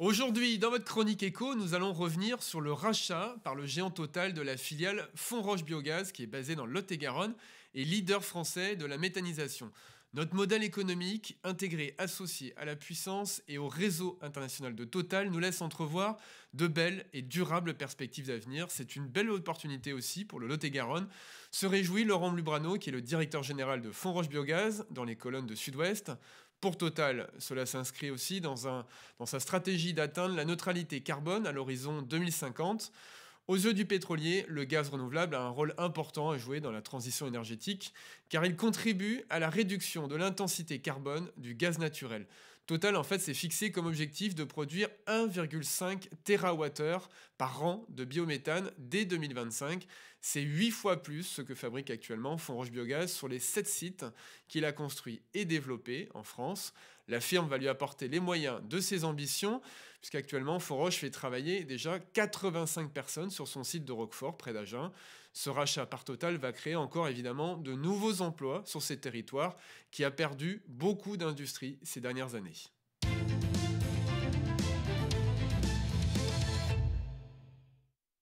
Aujourd'hui, dans votre chronique éco, nous allons revenir sur le rachat par le géant total de la filiale Roche Biogaz, qui est basée dans Lot-et-Garonne et leader français de la méthanisation. Notre modèle économique, intégré, associé à la puissance et au réseau international de Total, nous laisse entrevoir de belles et durables perspectives d'avenir. C'est une belle opportunité aussi pour le Lot-et-Garonne. Se réjouit Laurent Lubrano, qui est le directeur général de Roche Biogaz, dans les colonnes de Sud-Ouest. Pour Total, cela s'inscrit aussi dans, sa stratégie d'atteindre la neutralité carbone à l'horizon 2050. Aux yeux du pétrolier, le gaz renouvelable a un rôle important à jouer dans la transition énergétique, car il contribue à la réduction de l'intensité carbone du gaz naturel, Total, en fait, s'est fixé comme objectif de produire 1,5 TWh par an de biométhane dès 2025. C'est 8 fois plus ce que fabrique actuellement Fonroche Biogaz sur les 7 sites qu'il a construits et développés en France. La firme va lui apporter les moyens de ses ambitions, puisqu'actuellement, Fonroche fait travailler déjà 85 personnes sur son site de Roquefort, près d'Agen. Ce rachat par Total va créer encore évidemment de nouveaux emplois sur ces territoires qui a perdu beaucoup d'industries ces dernières années.